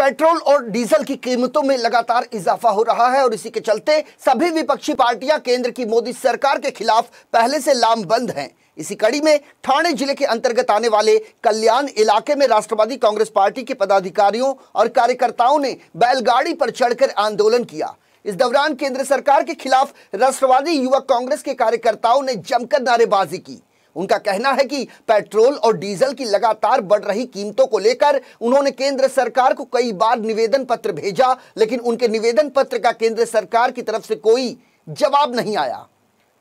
petrol और diesel की कीमतों में लगातार इजाफा हो रहा है और इसी के चलते सभी विपक्षी पार्टियां केंद्र की मोदी सरकार के खिलाफ पहले से लामबंद हैं इसी कड़ी में थाने जिले के अंतर्गत आने वाले कल्याण इलाके में राष्ट्रवादी कांग्रेस पार्टी के पदाधिकारियों और कार्यकर्ताओं ने बैलगाड़ी पर चढ़कर आंदोलन किया इस दौरान केंद्र सरकार के खिलाफ राष्ट्रवादी युवक कांग्रेस के कार्यकर्ताओं ने जमकर नारेबाजी की उनका कहना है कि पेट्रोल और डीजल की लगातार बढ़ रही कीमतों को लेकर उन्होंने केंद्र सरकार को कई बार निवेदन पत्र भेजा लेकिन उनके निवेदन पत्र का केंद्र सरकार की तरफ से कोई जवाब नहीं आया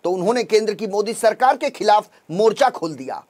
तो उन्होंने केंद्र की मोदी सरकार के खिलाफ मोर्चा खोल दिया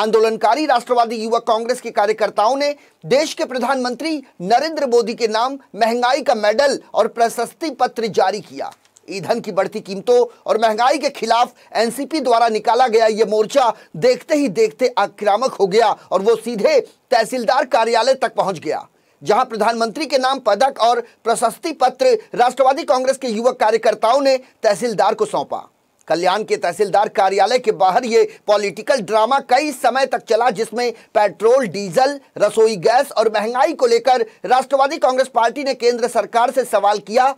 आंदोलनकारी राष्ट्रवादी युवा कांग्रेस के कार्यकर्ताओं ने देश के प्रधानमंत्री नरेंद्र मोदी के नाम महंगाई का मेडल और प्रशस्ति पत्र जारी किया ईंधन की बढ़ती कीमतों और महंगाई के खिलाफ एनसीपी द्वारा निकाला गया ये मोर्चा देखते ही देखते आक्रामक हो गया और वो सीधे तहसीलदार कार्यालय तक पहुंच गया जहां प्रधानमंत्री के नाम पदक और प्रशस्ति पत्र राष्ट्रवादी कांग्रेस के युवक कार्यकर्ताओं ने तहसीलदार को सौंपा कल्याण के तहसीलदार कार्यालय के बाहर ये पॉलिटिकल ड्रामा कई समय तक चला जिसमें पेट्रोल डीजल रसोई गैस और महंगाई को लेकर राष्ट्रवादी कांग्रेस पार्टी ने केंद्र सरकार से सवाल किया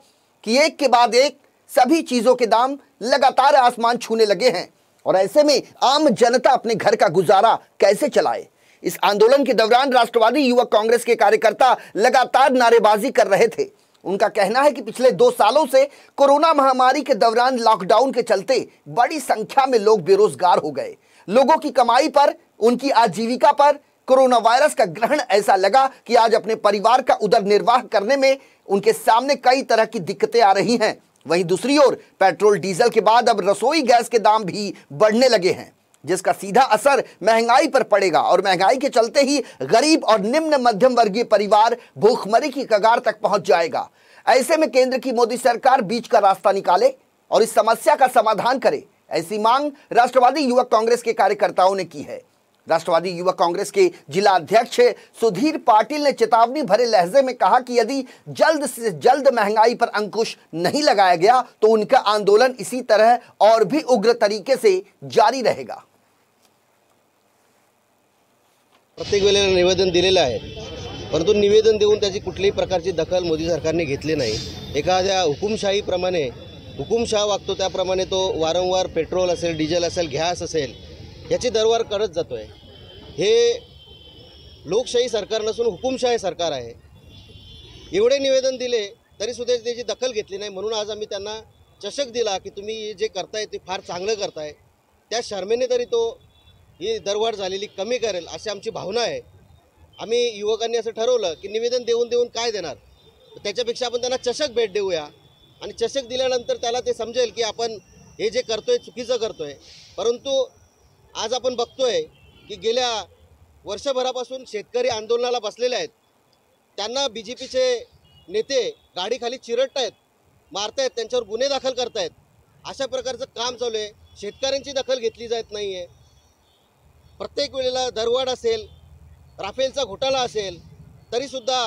कि एक के बाद एक सभी चीजों के दाम लगातार आसमान छूने लगे हैं और ऐसे में आम जनता अपने घर का गुजारा कैसे चलाए इस आंदोलन के दौरान राष्ट्रवादी युवक कांग्रेस के कार्यकर्ता लगातार नारेबाजी कर रहे थे उनका कहना है कि पिछले दो सालों से कोरोना महामारी के दौरान लॉकडाउन के चलते बड़ी संख्या में लोग बेरोजगार हो गए लोगों की कमाई पर उनकी आजीविका पर कोरोना वायरस का ग्रहण ऐसा लगा कि आज अपने परिवार का उदर निर्वाह करने में उनके सामने कई तरह की दिक्कतें आ रही हैं वहीं दूसरी ओर पेट्रोल डीजल के बाद अब रसोई गैस के दाम भी बढ़ने लगे हैं जिसका सीधा असर महंगाई पर पड़ेगा और महंगाई के चलते ही गरीब और निम्न मध्यम वर्गीय परिवार भूखमरी की कगार तक पहुंच जाएगा ऐसे में केंद्र की मोदी सरकार बीच का रास्ता निकाले और इस समस्या का समाधान करे ऐसी मांग राष्ट्रवादी युवक कांग्रेस के कार्यकर्ताओं ने की है राष्ट्रवादी युवा कांग्रेस के जिला अध्यक्ष सुधीर पाटिल ने चेतावनी भरे लहजे में कहा कि यदि जल्द से जल्द महंगाई पर अंकुश नहीं लगाया गया तो उनका आंदोलन इसी तरह और भी उग्र तरीके से जारी रहेगा प्रत्येक वे निवेदन दिलेलं है परंतु निवेदन कुछ ही प्रकार की दखल मोदी घी नहीं एखाद हुकुमशाही प्रमाण हुकुमशाह वागतो तो वारंवार पेट्रोल अल डिझेल असेल याची दरवार करत जातो आहे हे लोकशाही सरकार नसून हुकुमशाही सरकार आहे एवढे निवेदन दिले तरीसुद्धा त्याची दखल घेतली नाही म्हणून आज आम्ही त्यांना चषक दिला की तुम्ही जे करताय ते फार चांगलं करताय त्या शर्मेने तरी तो ही दरवाढ झालेली कमी करेल अशी आमची भावना आहे आम्ही युवकांनी असं ठरवलं की निवेदन देऊन देऊन काय देणार त्याच्यापेक्षा आपण त्यांना चषक भेट देऊया आणि चषक दिल्यानंतर त्याला ते समजेल की आपण हे जे करतोय चुकीचं करतोय परंतु आज आपण बघतोय की गेल्या वर्षभरापासून शेतकरी आंदोलनाला बसलेले आहेत त्यांना बी जे पीचे नेते गाडीखाली चिरडत आहेत मारतायत त्यांच्यावर गुन्हे दाखल करतायत अशा प्रकारचं काम चालू आहे शेतकऱ्यांची दखल घेतली जात नाही आहे प्रत्येक वेळेला दरवाढ असेल राफेलचा घोटाळा असेल तरीसुद्धा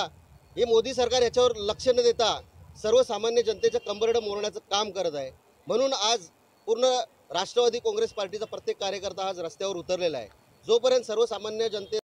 हे मोदी सरकार याच्यावर लक्ष न देता सर्वसामान्य जनतेचं कंबरडं मोरण्याचं काम करत आहे म्हणून आज पूर्ण राष्ट्रवादी काँग्रेस पार्टीचा प्रत्येक कार्यकर्ता आज रस्त्यावर उतरलेला आहे जोपर्यंत सर्वसामान्य जनते